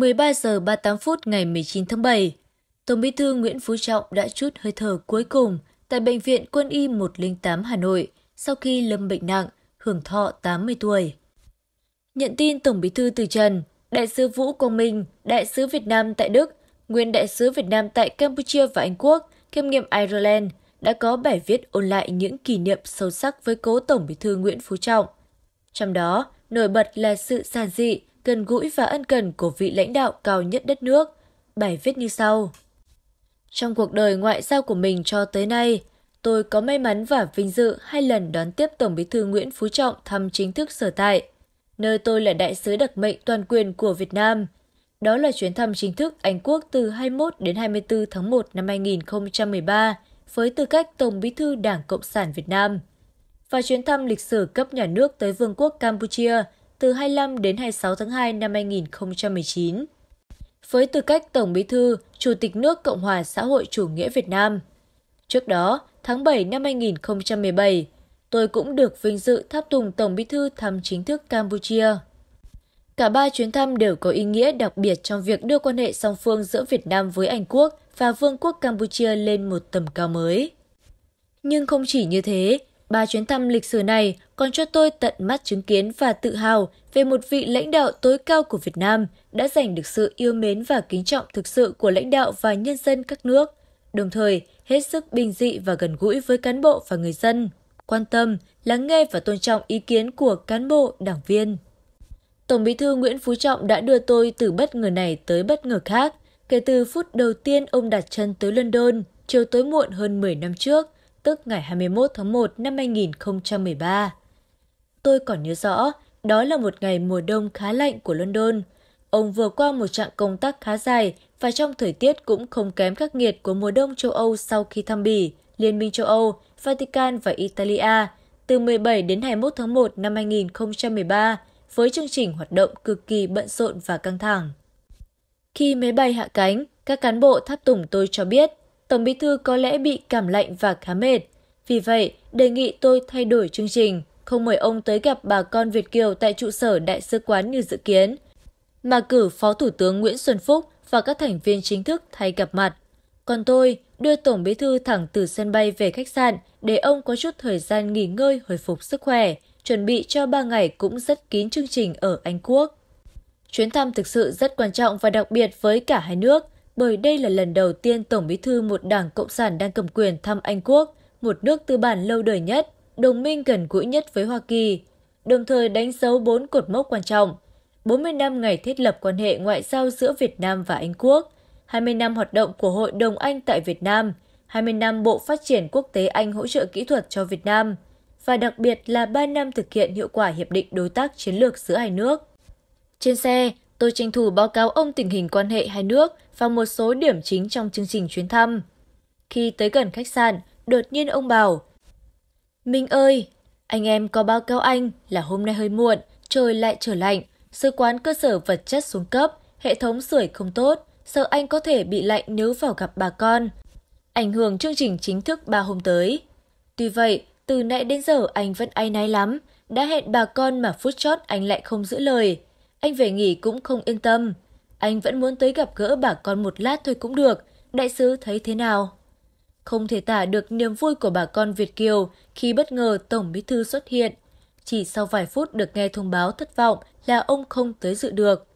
13 giờ 38 phút ngày 19 tháng 7, Tổng Bí thư Nguyễn Phú Trọng đã chút hơi thở cuối cùng tại bệnh viện Quân y 108 Hà Nội sau khi lâm bệnh nặng, hưởng thọ 80 tuổi. Nhận tin Tổng Bí thư từ trần, đại sứ Vũ Quang Minh, đại sứ Việt Nam tại Đức, nguyên đại sứ Việt Nam tại Campuchia và Anh Quốc, kiêm nghiệm Ireland đã có bài viết ôn lại những kỷ niệm sâu sắc với cố Tổng Bí thư Nguyễn Phú Trọng. Trong đó, nổi bật là sự giản dị, gần gũi và ân cần của vị lãnh đạo cao nhất đất nước. Bài viết như sau. Trong cuộc đời ngoại giao của mình cho tới nay, tôi có may mắn và vinh dự hai lần đón tiếp Tổng bí thư Nguyễn Phú Trọng thăm chính thức sở tại, nơi tôi là đại sứ đặc mệnh toàn quyền của Việt Nam. Đó là chuyến thăm chính thức Anh Quốc từ 21 đến 24 tháng 1 năm 2013 với tư cách Tổng bí thư Đảng Cộng sản Việt Nam và chuyến thăm lịch sử cấp nhà nước tới Vương quốc Campuchia từ 25 đến 26 tháng 2 năm 2019 với tư cách Tổng Bí thư, Chủ tịch nước Cộng hòa xã hội chủ nghĩa Việt Nam. Trước đó, tháng 7 năm 2017, tôi cũng được vinh dự tháp tùng Tổng Bí thư thăm chính thức Campuchia. Cả ba chuyến thăm đều có ý nghĩa đặc biệt trong việc đưa quan hệ song phương giữa Việt Nam với Anh quốc và Vương quốc Campuchia lên một tầm cao mới. Nhưng không chỉ như thế, ba chuyến thăm lịch sử này còn cho tôi tận mắt chứng kiến và tự hào về một vị lãnh đạo tối cao của Việt Nam đã giành được sự yêu mến và kính trọng thực sự của lãnh đạo và nhân dân các nước, đồng thời hết sức bình dị và gần gũi với cán bộ và người dân, quan tâm, lắng nghe và tôn trọng ý kiến của cán bộ, đảng viên. Tổng bí thư Nguyễn Phú Trọng đã đưa tôi từ bất ngờ này tới bất ngờ khác. Kể từ phút đầu tiên ông đặt chân tới London, chiều tối muộn hơn 10 năm trước, tức ngày 21 tháng 1 năm 2013. Tôi còn nhớ rõ, đó là một ngày mùa đông khá lạnh của London. Ông vừa qua một trạng công tác khá dài và trong thời tiết cũng không kém khắc nghiệt của mùa đông châu Âu sau khi thăm Bỉ, Liên minh châu Âu, Vatican và Italia từ 17 đến 21 tháng 1 năm 2013 với chương trình hoạt động cực kỳ bận rộn và căng thẳng. Khi máy bay hạ cánh, các cán bộ tháp tùng tôi cho biết Tổng bí thư có lẽ bị cảm lạnh và khá mệt. Vì vậy, đề nghị tôi thay đổi chương trình, không mời ông tới gặp bà con Việt Kiều tại trụ sở đại sứ quán như dự kiến, mà cử Phó Thủ tướng Nguyễn Xuân Phúc và các thành viên chính thức thay gặp mặt. Còn tôi đưa Tổng Bí Thư thẳng từ sân bay về khách sạn để ông có chút thời gian nghỉ ngơi hồi phục sức khỏe, chuẩn bị cho ba ngày cũng rất kín chương trình ở Anh Quốc. Chuyến thăm thực sự rất quan trọng và đặc biệt với cả hai nước, bởi đây là lần đầu tiên Tổng bí thư một đảng Cộng sản đang cầm quyền thăm Anh Quốc, một nước tư bản lâu đời nhất, đồng minh gần gũi nhất với Hoa Kỳ, đồng thời đánh dấu bốn cột mốc quan trọng. 40 năm ngày thiết lập quan hệ ngoại giao giữa Việt Nam và Anh Quốc, 20 năm hoạt động của Hội đồng Anh tại Việt Nam, 20 năm Bộ Phát triển Quốc tế Anh hỗ trợ kỹ thuật cho Việt Nam, và đặc biệt là 3 năm thực hiện hiệu quả Hiệp định Đối tác Chiến lược giữa hai nước. Trên xe, tôi tranh thủ báo cáo ông tình hình quan hệ hai nước và một số điểm chính trong chương trình chuyến thăm. Khi tới gần khách sạn, đột nhiên ông bảo Minh ơi, anh em có báo cáo anh là hôm nay hơi muộn, trời lại trở lạnh, sứ quán cơ sở vật chất xuống cấp, hệ thống sưởi không tốt, sợ anh có thể bị lạnh nếu vào gặp bà con. Ảnh hưởng chương trình chính thức ba hôm tới. Tuy vậy, từ nãy đến giờ anh vẫn ai náy lắm, đã hẹn bà con mà phút chót anh lại không giữ lời anh về nghỉ cũng không yên tâm. Anh vẫn muốn tới gặp gỡ bà con một lát thôi cũng được, đại sứ thấy thế nào? Không thể tả được niềm vui của bà con Việt Kiều khi bất ngờ Tổng Bí Thư xuất hiện. Chỉ sau vài phút được nghe thông báo thất vọng là ông không tới dự được.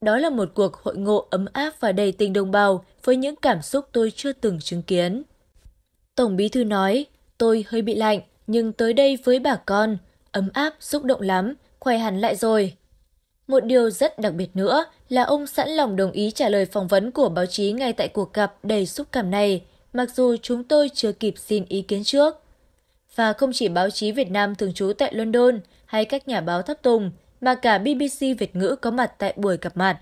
Đó là một cuộc hội ngộ ấm áp và đầy tình đồng bào với những cảm xúc tôi chưa từng chứng kiến. Tổng Bí Thư nói, tôi hơi bị lạnh, nhưng tới đây với bà con, ấm áp, xúc động lắm, khỏe hẳn lại rồi một điều rất đặc biệt nữa là ông sẵn lòng đồng ý trả lời phỏng vấn của báo chí ngay tại cuộc gặp đầy xúc cảm này mặc dù chúng tôi chưa kịp xin ý kiến trước và không chỉ báo chí việt nam thường trú tại london hay các nhà báo tháp tùng mà cả bbc việt ngữ có mặt tại buổi gặp mặt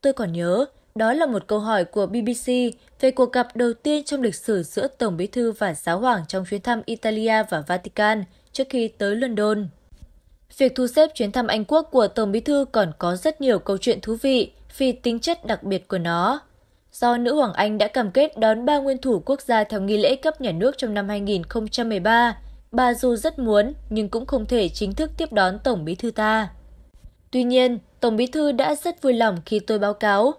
tôi còn nhớ đó là một câu hỏi của bbc về cuộc gặp đầu tiên trong lịch sử giữa tổng bí thư và giáo hoàng trong chuyến thăm italia và vatican trước khi tới london việc thu xếp chuyến thăm anh quốc của tổng bí thư còn có rất nhiều câu chuyện thú vị vì tính chất đặc biệt của nó do nữ hoàng anh đã cam kết đón ba nguyên thủ quốc gia theo nghi lễ cấp nhà nước trong năm 2013. Bà dù rất muốn nhưng cũng không thể chính thức tiếp đón Tổng bí thư ta. Tuy nhiên, Tổng bí thư đã rất vui lòng khi tôi báo cáo.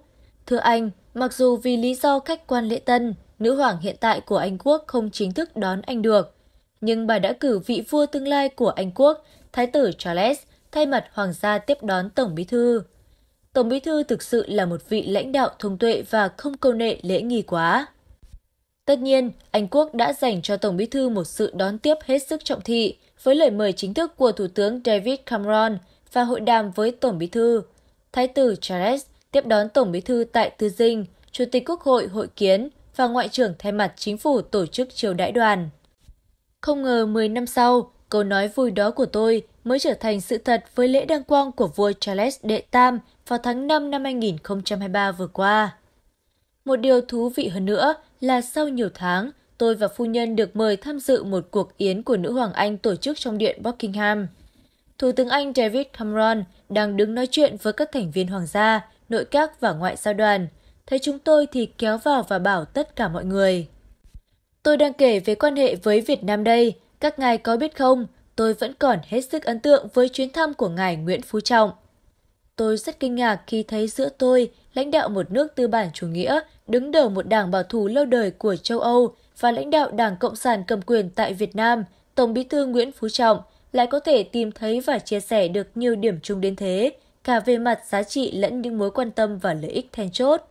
Thưa anh, mặc dù vì lý do khách quan lễ tân, nữ hoàng hiện tại của Anh quốc không chính thức đón anh được. Nhưng bà đã cử vị vua tương lai của Anh quốc Thái tử Charles thay mặt hoàng gia tiếp đón Tổng Bí Thư. Tổng Bí Thư thực sự là một vị lãnh đạo thông tuệ và không câu nệ lễ nghi quá. Tất nhiên, Anh Quốc đã dành cho Tổng Bí Thư một sự đón tiếp hết sức trọng thị với lời mời chính thức của Thủ tướng David Cameron và hội đàm với Tổng Bí Thư. Thái tử Charles tiếp đón Tổng Bí Thư tại Tư Dinh, Chủ tịch Quốc hội hội kiến và Ngoại trưởng thay mặt chính phủ tổ chức triều đại đoàn. Không ngờ 10 năm sau, câu nói vui đó của tôi mới trở thành sự thật với lễ đăng quang của vua charles đệ tam vào tháng 5 năm 2023 vừa qua. Một điều thú vị hơn nữa là sau nhiều tháng, tôi và phu nhân được mời tham dự một cuộc yến của nữ hoàng Anh tổ chức trong điện Buckingham. Thủ tướng Anh David Cameron đang đứng nói chuyện với các thành viên hoàng gia, nội các và ngoại giao đoàn. Thấy chúng tôi thì kéo vào và bảo tất cả mọi người. Tôi đang kể về quan hệ với Việt Nam đây, các ngài có biết không, tôi vẫn còn hết sức ấn tượng với chuyến thăm của ngài Nguyễn Phú Trọng. Tôi rất kinh ngạc khi thấy giữa tôi, lãnh đạo một nước tư bản chủ nghĩa, đứng đầu một đảng bảo thủ lâu đời của châu Âu và lãnh đạo Đảng Cộng sản cầm quyền tại Việt Nam, Tổng bí thư Nguyễn Phú Trọng lại có thể tìm thấy và chia sẻ được nhiều điểm chung đến thế, cả về mặt giá trị lẫn những mối quan tâm và lợi ích then chốt.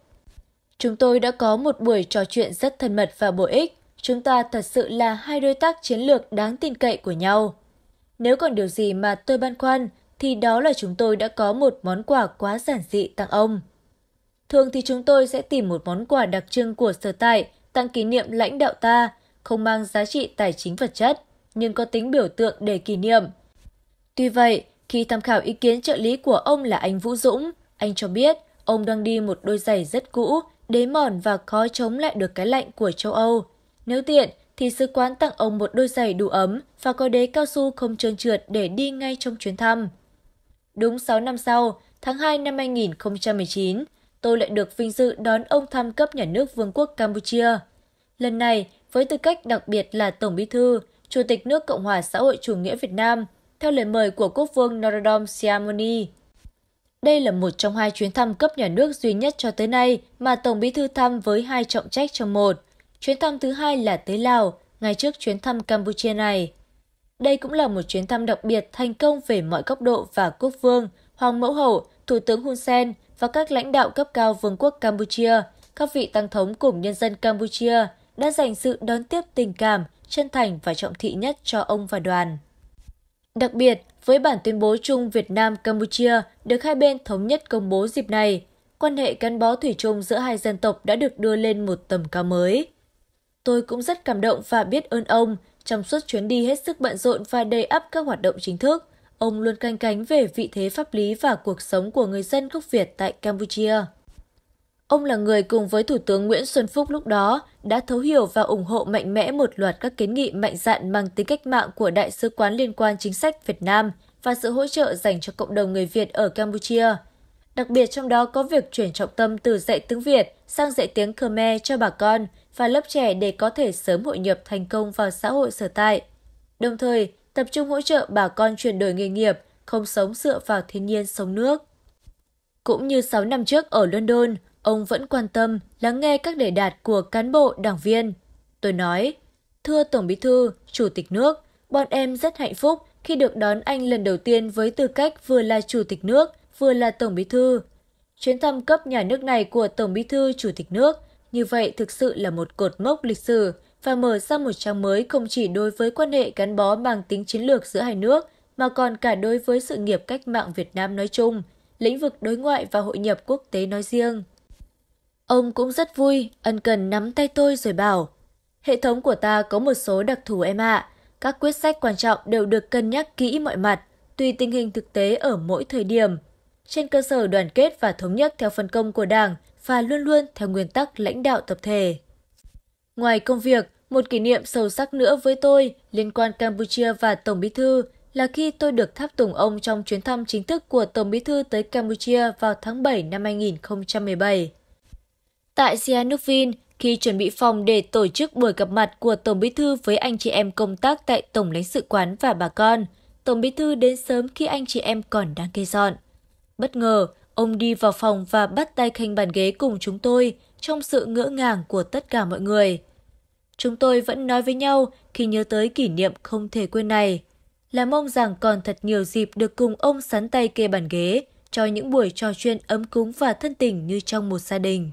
Chúng tôi đã có một buổi trò chuyện rất thân mật và bổ ích Chúng ta thật sự là hai đối tác chiến lược đáng tin cậy của nhau. Nếu còn điều gì mà tôi băn khoăn thì đó là chúng tôi đã có một món quà quá giản dị tặng ông. Thường thì chúng tôi sẽ tìm một món quà đặc trưng của sở tại tặng kỷ niệm lãnh đạo ta, không mang giá trị tài chính vật chất, nhưng có tính biểu tượng để kỷ niệm. Tuy vậy, khi tham khảo ý kiến trợ lý của ông là anh Vũ Dũng, anh cho biết ông đang đi một đôi giày rất cũ, đế mòn và khó chống lại được cái lạnh của châu Âu, nếu tiện thì sứ quán tặng ông một đôi giày đủ ấm và có đế cao su không trơn trượt để đi ngay trong chuyến thăm. Đúng 6 năm sau, tháng 2 năm 2019, tôi lại được vinh dự đón ông thăm cấp nhà nước Vương quốc Campuchia. Lần này, với tư cách đặc biệt là Tổng Bí thư, Chủ tịch nước Cộng hòa xã hội chủ nghĩa Việt Nam, theo lời mời của quốc vương Norodom Sihamoni. Đây là một trong hai chuyến thăm cấp nhà nước duy nhất cho tới nay mà Tổng Bí thư thăm với hai trọng trách trong một chuyến thăm thứ hai là tới Lào, ngay trước chuyến thăm Campuchia này. Đây cũng là một chuyến thăm đặc biệt thành công về mọi góc độ và quốc vương, hoàng mẫu hậu, thủ tướng Hun Sen và các lãnh đạo cấp cao vương quốc Campuchia, các vị tăng thống cùng nhân dân Campuchia đã dành sự đón tiếp tình cảm, chân thành và trọng thị nhất cho ông và đoàn. Đặc biệt, với bản tuyên bố chung Việt Nam Campuchia được hai bên thống nhất công bố dịp này, quan hệ gắn bó thủy chung giữa hai dân tộc đã được đưa lên một tầm cao mới. Tôi cũng rất cảm động và biết ơn ông. Trong suốt chuyến đi hết sức bận rộn và đầy ắp các hoạt động chính thức, ông luôn canh cánh về vị thế pháp lý và cuộc sống của người dân gốc Việt tại Campuchia. Ông là người cùng với Thủ tướng Nguyễn Xuân Phúc lúc đó đã thấu hiểu và ủng hộ mạnh mẽ một loạt các kiến nghị mạnh dạn mang tính cách mạng của Đại sứ quán liên quan chính sách Việt Nam và sự hỗ trợ dành cho cộng đồng người Việt ở Campuchia – đặc biệt trong đó có việc chuyển trọng tâm từ dạy tiếng Việt sang dạy tiếng Khmer cho bà con và lớp trẻ để có thể sớm hội nhập thành công vào xã hội sở tại. Đồng thời, tập trung hỗ trợ bà con chuyển đổi nghề nghiệp, không sống dựa vào thiên nhiên sống nước. Cũng như 6 năm trước ở London, ông vẫn quan tâm lắng nghe các đề đạt của cán bộ, đảng viên. Tôi nói, thưa Tổng Bí Thư, Chủ tịch nước, bọn em rất hạnh phúc khi được đón anh lần đầu tiên với tư cách vừa là Chủ tịch nước, vừa là tổng bí thư chuyến thăm cấp nhà nước này của tổng bí thư chủ tịch nước như vậy thực sự là một cột mốc lịch sử và mở ra một trang mới không chỉ đối với quan hệ gắn bó mang tính chiến lược giữa hai nước mà còn cả đối với sự nghiệp cách mạng Việt Nam nói chung, lĩnh vực đối ngoại và hội nhập quốc tế nói riêng. Ông cũng rất vui, ân cần nắm tay tôi rồi bảo, hệ thống của ta có một số đặc thù em ạ, à. các quyết sách quan trọng đều được cân nhắc kỹ mọi mặt, tùy tình hình thực tế ở mỗi thời điểm – trên cơ sở đoàn kết và thống nhất theo phân công của Đảng và luôn luôn theo nguyên tắc lãnh đạo tập thể. Ngoài công việc, một kỷ niệm sâu sắc nữa với tôi liên quan Campuchia và Tổng Bí Thư là khi tôi được tháp tùng ông trong chuyến thăm chính thức của Tổng Bí Thư tới Campuchia vào tháng 7 năm 2017. Tại Sihanoukville, khi chuẩn bị phòng để tổ chức buổi gặp mặt của Tổng Bí Thư với anh chị em công tác tại Tổng lãnh sự quán và bà con, Tổng Bí Thư đến sớm khi anh chị em còn đang kê dọn. Bất ngờ, ông đi vào phòng và bắt tay khanh bàn ghế cùng chúng tôi trong sự ngỡ ngàng của tất cả mọi người. Chúng tôi vẫn nói với nhau khi nhớ tới kỷ niệm không thể quên này. Là mong rằng còn thật nhiều dịp được cùng ông sắn tay kê bàn ghế cho những buổi trò chuyện ấm cúng và thân tình như trong một gia đình.